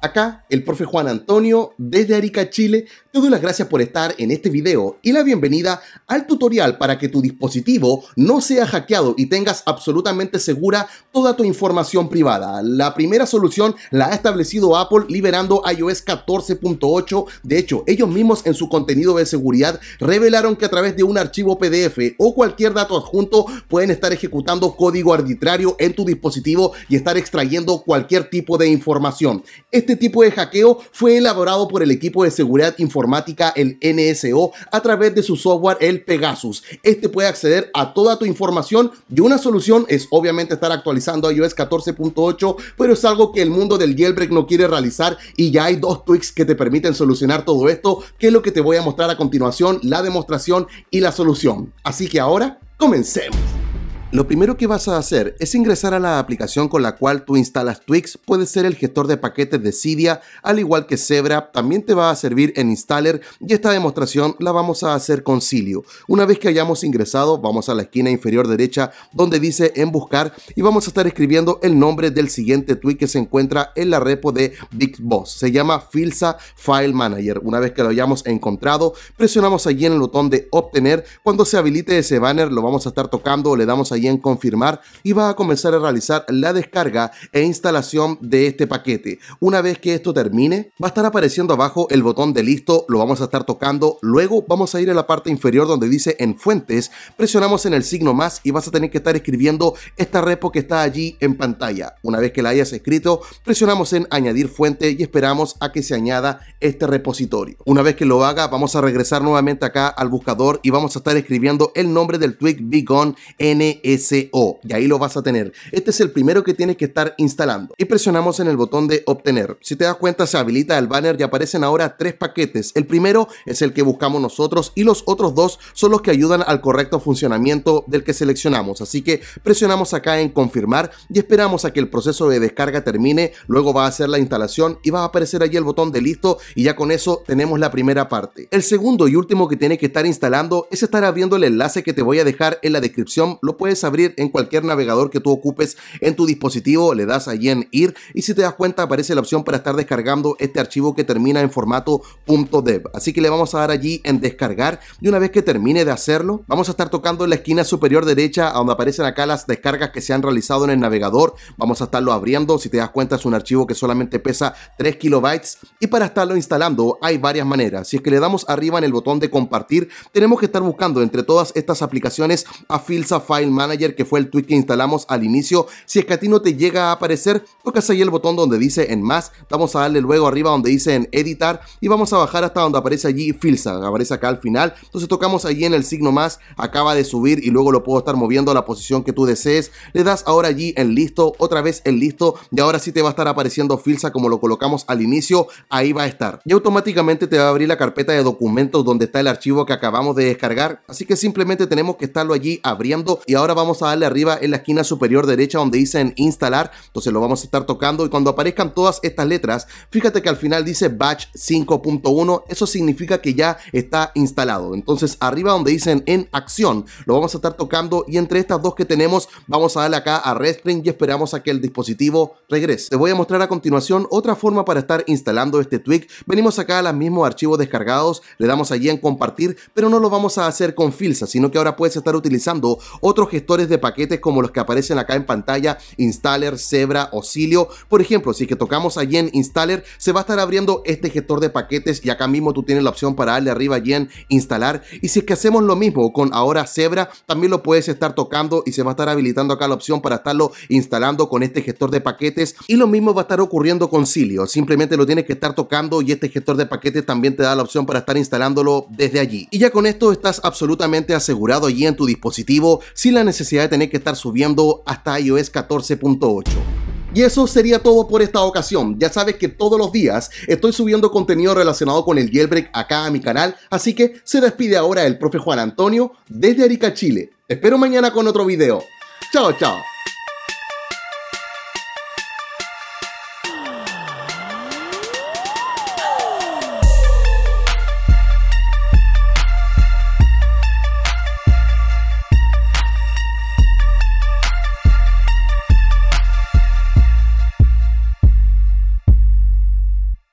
Acá, el profe Juan Antonio, desde Arica, Chile, te doy las gracias por estar en este video y la bienvenida al tutorial para que tu dispositivo no sea hackeado y tengas absolutamente segura toda tu información privada. La primera solución la ha establecido Apple liberando iOS 14.8. De hecho, ellos mismos en su contenido de seguridad revelaron que a través de un archivo PDF o cualquier dato adjunto pueden estar ejecutando código arbitrario en tu dispositivo y estar extrayendo cualquier tipo de información. Este tipo de hackeo fue elaborado por el equipo de seguridad informática, el NSO, a través de su software, el Pegasus. Este puede acceder a toda tu información y una solución es obviamente estar actualizando iOS 14.8, pero es algo que el mundo del jailbreak no quiere realizar y ya hay dos tweaks que te permiten solucionar todo esto, que es lo que te voy a mostrar a continuación, la demostración y la solución. Así que ahora, comencemos. Lo primero que vas a hacer es ingresar a la aplicación con la cual tú instalas Twix, puede ser el gestor de paquetes de Cydia, al igual que Zebra, también te va a servir en Installer y esta demostración la vamos a hacer con Cilio. Una vez que hayamos ingresado, vamos a la esquina inferior derecha donde dice en buscar y vamos a estar escribiendo el nombre del siguiente Twix que se encuentra en la repo de Big Boss. Se llama Filsa File Manager. Una vez que lo hayamos encontrado, presionamos allí en el botón de obtener. Cuando se habilite ese banner lo vamos a estar tocando, le damos a y en confirmar y va a comenzar a realizar la descarga e instalación de este paquete. Una vez que esto termine, va a estar apareciendo abajo el botón de listo, lo vamos a estar tocando, luego vamos a ir a la parte inferior donde dice en fuentes, presionamos en el signo más y vas a tener que estar escribiendo esta repo que está allí en pantalla. Una vez que la hayas escrito, presionamos en añadir fuente y esperamos a que se añada este repositorio. Una vez que lo haga, vamos a regresar nuevamente acá al buscador y vamos a estar escribiendo el nombre del tweak bigon NE SO y ahí lo vas a tener. Este es el primero que tienes que estar instalando y presionamos en el botón de obtener. Si te das cuenta se habilita el banner y aparecen ahora tres paquetes. El primero es el que buscamos nosotros y los otros dos son los que ayudan al correcto funcionamiento del que seleccionamos. Así que presionamos acá en confirmar y esperamos a que el proceso de descarga termine. Luego va a hacer la instalación y va a aparecer allí el botón de listo y ya con eso tenemos la primera parte. El segundo y último que tienes que estar instalando es estar abriendo el enlace que te voy a dejar en la descripción. Lo puedes abrir en cualquier navegador que tú ocupes en tu dispositivo, le das allí en ir y si te das cuenta aparece la opción para estar descargando este archivo que termina en formato .dev. Así que le vamos a dar allí en descargar y una vez que termine de hacerlo, vamos a estar tocando en la esquina superior derecha a donde aparecen acá las descargas que se han realizado en el navegador. Vamos a estarlo abriendo, si te das cuenta es un archivo que solamente pesa 3 kilobytes y para estarlo instalando hay varias maneras. Si es que le damos arriba en el botón de compartir, tenemos que estar buscando entre todas estas aplicaciones a Filsa File que fue el tweet que instalamos al inicio. Si es que a ti no te llega a aparecer, tocas ahí el botón donde dice en más. Vamos a darle luego arriba donde dice en editar y vamos a bajar hasta donde aparece allí Filsa, aparece acá al final. Entonces tocamos allí en el signo más, acaba de subir y luego lo puedo estar moviendo a la posición que tú desees. Le das ahora allí en listo, otra vez en listo y ahora sí te va a estar apareciendo Filsa como lo colocamos al inicio. Ahí va a estar. Y automáticamente te va a abrir la carpeta de documentos donde está el archivo que acabamos de descargar. Así que simplemente tenemos que estarlo allí abriendo y ahora vamos a darle arriba en la esquina superior derecha donde dicen instalar, entonces lo vamos a estar tocando y cuando aparezcan todas estas letras, fíjate que al final dice batch 5.1, eso significa que ya está instalado. Entonces arriba donde dicen en acción, lo vamos a estar tocando y entre estas dos que tenemos vamos a darle acá a Redspring y esperamos a que el dispositivo regrese. Te voy a mostrar a continuación otra forma para estar instalando este tweak. Venimos acá a los mismos archivos descargados, le damos allí en compartir, pero no lo vamos a hacer con Filsa, sino que ahora puedes estar utilizando otro gestor de paquetes como los que aparecen acá en pantalla, Installer, Zebra o Cilio. Por ejemplo, si es que tocamos allí en Installer, se va a estar abriendo este gestor de paquetes y acá mismo tú tienes la opción para darle arriba allí en Instalar. Y si es que hacemos lo mismo con ahora Zebra, también lo puedes estar tocando y se va a estar habilitando acá la opción para estarlo instalando con este gestor de paquetes. Y lo mismo va a estar ocurriendo con Cilio. Simplemente lo tienes que estar tocando y este gestor de paquetes también te da la opción para estar instalándolo desde allí. Y ya con esto estás absolutamente asegurado allí en tu dispositivo sin la necesidad necesidad de tener que estar subiendo hasta iOS 14.8. Y eso sería todo por esta ocasión. Ya sabes que todos los días estoy subiendo contenido relacionado con el jailbreak acá a mi canal, así que se despide ahora el profe Juan Antonio desde Arica, Chile. espero mañana con otro video. Chao, chao.